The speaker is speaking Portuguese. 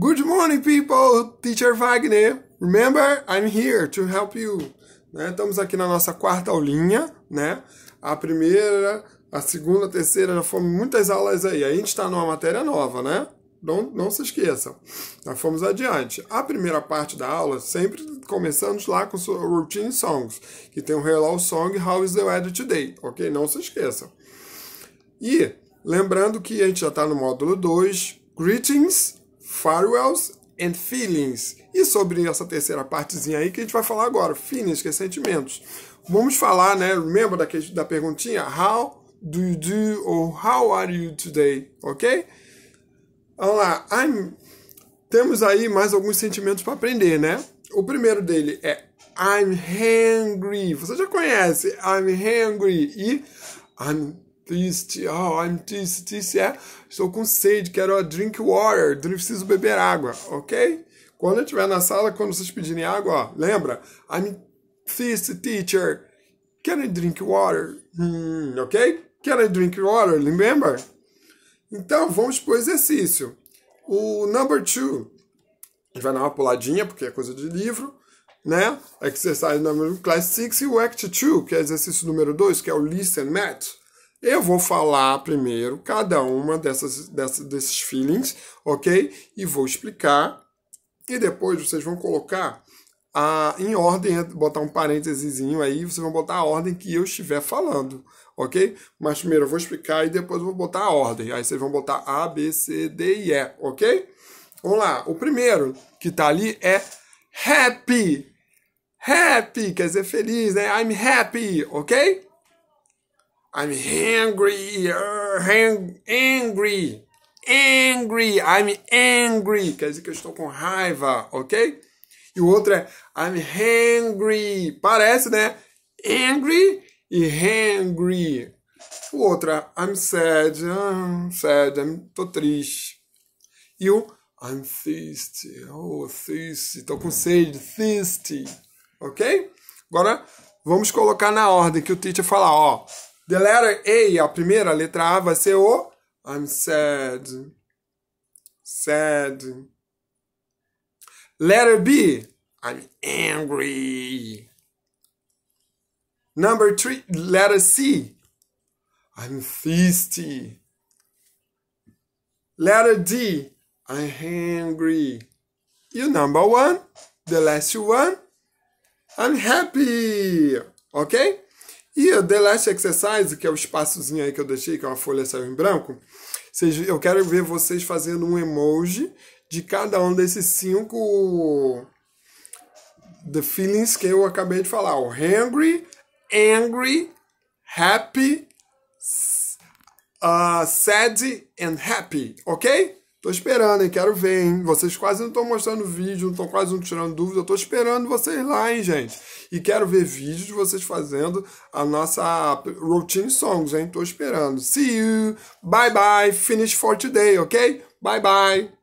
Good morning, people! Teacher Wagner! Remember, I'm here to help you. Né? Estamos aqui na nossa quarta aulinha, né? A primeira, a segunda, a terceira, já fomos muitas aulas aí. A gente está numa matéria nova, né? Não, não se esqueçam. Já fomos adiante. A primeira parte da aula, sempre começamos lá com Routine Songs, que tem o Hello Song How is the Weather Today, ok? Não se esqueçam. E, lembrando que a gente já está no módulo 2, Greetings Farewells and Feelings. E sobre essa terceira partezinha aí que a gente vai falar agora, feelings, que é sentimentos. Vamos falar, né? Lembra da, da perguntinha? How do you do or how are you today? Ok? Vamos lá. I'm... Temos aí mais alguns sentimentos para aprender, né? O primeiro dele é I'm hungry. Você já conhece I'm hungry e I'm triste, oh, I'm thirsty. triste é, estou com sede, quero a drink water, Não preciso beber água, ok? Quando eu estiver na sala, quando vocês pedirem água, ó, lembra, I'm thirsty, teacher, can I drink water? Hmm, ok? Can I drink water? Remember? Então, vamos para o exercício. O number two, a gente vai dar uma puladinha, porque é coisa de livro, né? Exercise number class six e o act two, que é exercício número dois, que é o listen match. Eu vou falar primeiro cada uma dessas, dessas, desses feelings, ok? E vou explicar. E depois vocês vão colocar a, em ordem, botar um parênteses aí, vocês vão botar a ordem que eu estiver falando, ok? Mas primeiro eu vou explicar e depois eu vou botar a ordem. Aí vocês vão botar A, B, C, D e E, ok? Vamos lá. O primeiro que tá ali é happy. Happy quer dizer feliz, né? I'm happy, ok? I'm angry, angry, angry, I'm angry, quer dizer que eu estou com raiva, ok? E o outro é I'm hungry. parece, né? Angry e hungry. O outro é I'm sad, I'm sad, I'm, tô triste. E o I'm thirsty, oh thirsty, tô com sede, thirsty, ok? Agora vamos colocar na ordem que o teacher fala, ó. The letter A, a primeira letra A vai ser o I'm sad. Sad. Letter B, I'm angry. Number three, letter C, I'm thirsty. Letter D, I'm hungry. You number one, the last one, I'm happy. Okay? E o The Last Exercise, que é o espaçozinho aí que eu deixei, que é uma folha saiu em branco, vocês, eu quero ver vocês fazendo um emoji de cada um desses cinco the feelings que eu acabei de falar. O hangry, angry, happy, uh, sad and happy, ok? Tô esperando, hein? Quero ver, hein? Vocês quase não estão mostrando vídeo, não estão quase não tirando dúvida. Eu tô esperando vocês lá, hein, gente? E quero ver vídeos de vocês fazendo a nossa routine songs, hein? Tô esperando. See you. Bye bye. Finish for today, ok? Bye bye.